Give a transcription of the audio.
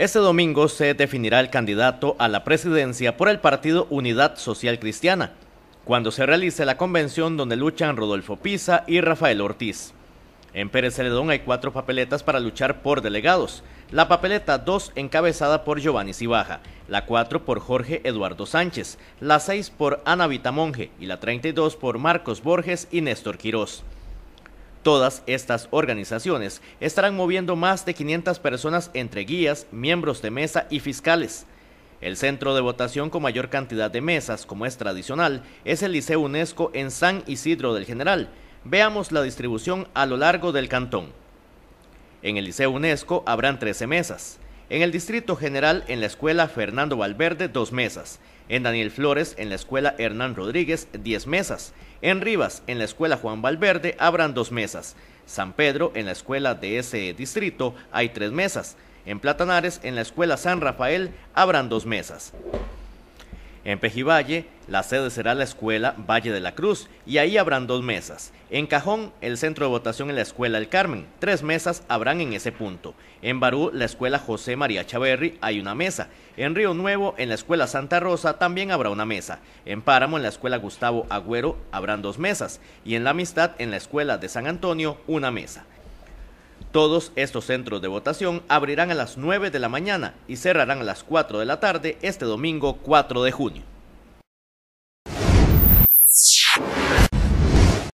Este domingo se definirá el candidato a la presidencia por el partido Unidad Social Cristiana, cuando se realice la convención donde luchan Rodolfo Pisa y Rafael Ortiz. En Pérez Celedón hay cuatro papeletas para luchar por delegados. La papeleta 2 encabezada por Giovanni Cibaja, la 4 por Jorge Eduardo Sánchez, la 6 por Ana Monge y la 32 por Marcos Borges y Néstor Quirós. Todas estas organizaciones estarán moviendo más de 500 personas entre guías, miembros de mesa y fiscales. El centro de votación con mayor cantidad de mesas, como es tradicional, es el Liceo UNESCO en San Isidro del General. Veamos la distribución a lo largo del cantón. En el Liceo UNESCO habrán 13 mesas. En el Distrito General, en la escuela Fernando Valverde, dos mesas. En Daniel Flores, en la escuela Hernán Rodríguez, diez mesas. En Rivas, en la escuela Juan Valverde, habrán dos mesas. San Pedro, en la escuela de ese distrito, hay tres mesas. En Platanares, en la escuela San Rafael, habrán dos mesas. En Pejivalle, la sede será la escuela Valle de la Cruz y ahí habrán dos mesas. En Cajón, el centro de votación en la escuela El Carmen, tres mesas habrán en ese punto. En Barú, la escuela José María Chaverri, hay una mesa. En Río Nuevo, en la escuela Santa Rosa, también habrá una mesa. En Páramo, en la escuela Gustavo Agüero, habrán dos mesas. Y en La Amistad, en la escuela de San Antonio, una mesa. Todos estos centros de votación abrirán a las 9 de la mañana y cerrarán a las 4 de la tarde este domingo 4 de junio.